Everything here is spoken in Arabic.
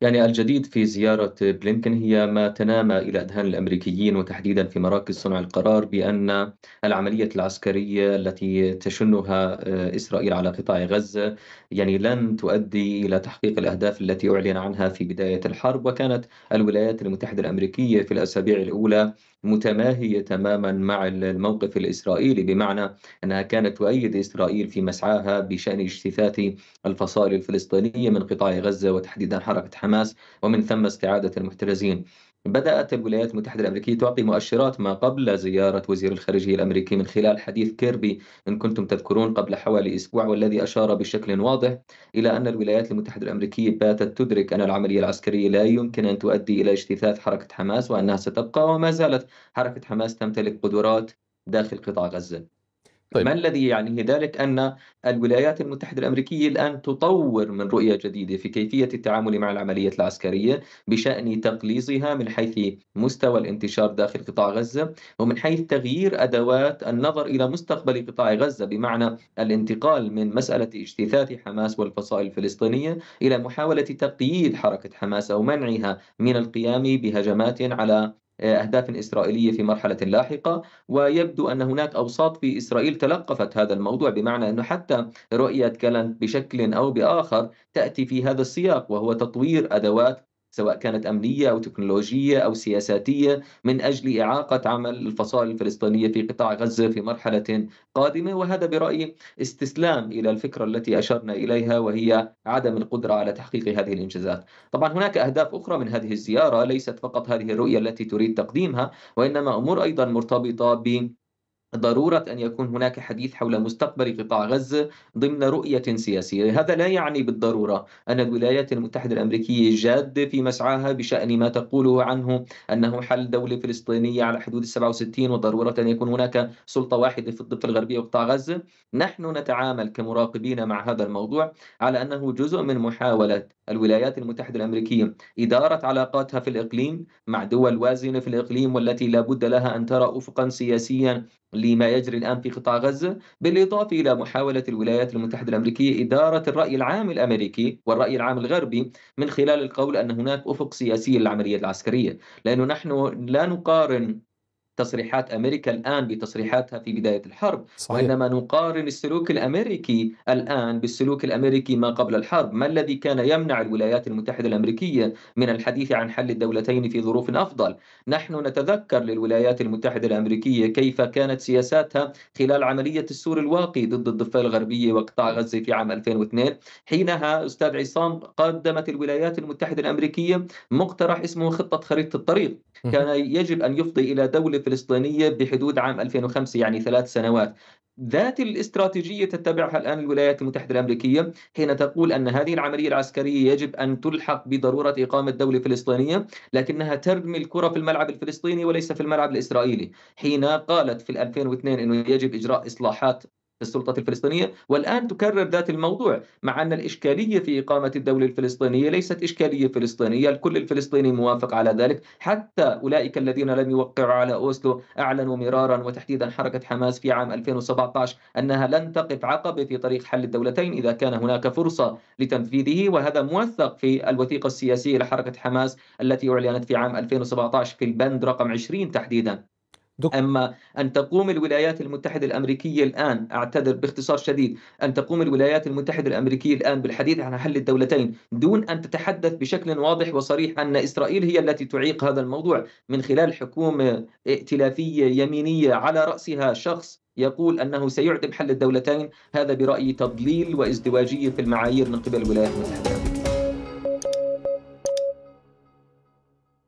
يعني الجديد في زيارة بلينكن هي ما تنامى إلى أذهان الأمريكيين وتحديدا في مراكز صنع القرار بأن العملية العسكرية التي تشنها آه، إسرائيل على قطاع غزة يعني لن تؤدي إلى تحقيق الأهداف التي أعلن عنها في بداية الحرب وكانت الولايات المتحدة الأمريكية في الأسابيع الأولى متماهية تماما مع الموقف الإسرائيلي بمعنى أنها كانت تؤيد إسرائيل في مسعاها بشأن اجتثاث الفصائل الفلسطينية من قطاع غزة وتحديدا حركة حماس ومن ثم استعادة المحترزين بدأت الولايات المتحدة الأمريكية تعطي مؤشرات ما قبل زيارة وزير الخارجية الأمريكي من خلال حديث كيربي إن كنتم تذكرون قبل حوالي أسبوع والذي أشار بشكل واضح إلى أن الولايات المتحدة الأمريكية باتت تدرك أن العملية العسكرية لا يمكن أن تؤدي إلى اجتثاث حركة حماس وأنها ستبقى وما زالت حركة حماس تمتلك قدرات داخل قطاع غزة طيب. ما الذي يعنيه ذلك أن الولايات المتحدة الأمريكية الآن تطور من رؤية جديدة في كيفية التعامل مع العملية العسكرية بشأن تقليصها من حيث مستوى الانتشار داخل قطاع غزة ومن حيث تغيير أدوات النظر إلى مستقبل قطاع غزة بمعنى الانتقال من مسألة اجتثاث حماس والفصائل الفلسطينية إلى محاولة تقييد حركة حماس أو منعها من القيام بهجمات على أهداف إسرائيلية في مرحلة لاحقة ويبدو أن هناك أوساط في إسرائيل تلقفت هذا الموضوع بمعنى أنه حتى رؤية كلن بشكل أو بآخر تأتي في هذا السياق وهو تطوير أدوات سواء كانت أمنية أو تكنولوجية أو سياساتية من أجل إعاقة عمل الفصائل الفلسطينية في قطاع غزة في مرحلة قادمة وهذا برأيي استسلام إلى الفكرة التي أشرنا إليها وهي عدم القدرة على تحقيق هذه الإنجازات طبعا هناك أهداف أخرى من هذه الزيارة ليست فقط هذه الرؤية التي تريد تقديمها وإنما أمور أيضا مرتبطة ب ضرورة أن يكون هناك حديث حول مستقبل قطاع غزة ضمن رؤية سياسية هذا لا يعني بالضرورة أن الولايات المتحدة الأمريكية جادة في مسعاها بشأن ما تقوله عنه أنه حل دولة فلسطينية على حدود 67 وضرورة أن يكون هناك سلطة واحدة في الضفة الغربية وقطاع غزة نحن نتعامل كمراقبين مع هذا الموضوع على أنه جزء من محاولة الولايات المتحدة الأمريكية إدارة علاقاتها في الإقليم مع دول وازنة في الإقليم والتي لا بد لها أن ترى أفقا سياسيا لما يجري الآن في قطاع غزة بالإضافة إلى محاولة الولايات المتحدة الأمريكية إدارة الرأي العام الأمريكي والرأي العام الغربي من خلال القول أن هناك أفق سياسي للعملية العسكرية لأنه نحن لا نقارن تصريحات امريكا الان بتصريحاتها في بدايه الحرب صحيح. وانما نقارن السلوك الامريكي الان بالسلوك الامريكي ما قبل الحرب ما الذي كان يمنع الولايات المتحده الامريكيه من الحديث عن حل الدولتين في ظروف افضل نحن نتذكر للولايات المتحده الامريكيه كيف كانت سياساتها خلال عمليه السور الواقي ضد الضفه الغربيه وقطاع غزه في عام 2002 حينها استاذ عصام قدمت الولايات المتحده الامريكيه مقترح اسمه خطه خريطه الطريق كان يجب ان يفضي الى دوله الفلسطينية بحدود عام 2005 يعني ثلاث سنوات ذات الاستراتيجية تتبعها الآن الولايات المتحدة الأمريكية حين تقول أن هذه العملية العسكرية يجب أن تلحق بضرورة إقامة دولة فلسطينية لكنها ترمي الكرة في الملعب الفلسطيني وليس في الملعب الإسرائيلي حين قالت في 2002 أنه يجب إجراء إصلاحات السلطة الفلسطينية والآن تكرر ذات الموضوع مع أن الإشكالية في إقامة الدولة الفلسطينية ليست إشكالية فلسطينية الكل الفلسطيني موافق على ذلك حتى أولئك الذين لم يوقعوا على أوسلو أعلنوا مرارا وتحديدا حركة حماس في عام 2017 أنها لن تقف عقبة في طريق حل الدولتين إذا كان هناك فرصة لتنفيذه وهذا موثق في الوثيقة السياسية لحركة حماس التي أعلنت في عام 2017 في البند رقم 20 تحديدا دكتور. أما أن تقوم الولايات المتحدة الأمريكية الآن أعتذر باختصار شديد أن تقوم الولايات المتحدة الأمريكية الآن بالحديث عن حل الدولتين دون أن تتحدث بشكل واضح وصريح أن إسرائيل هي التي تعيق هذا الموضوع من خلال حكومة ائتلافية يمينية على رأسها شخص يقول أنه سيعدم حل الدولتين هذا برأيي تضليل وازدواجية في المعايير من قبل الولايات المتحدة الأمريكية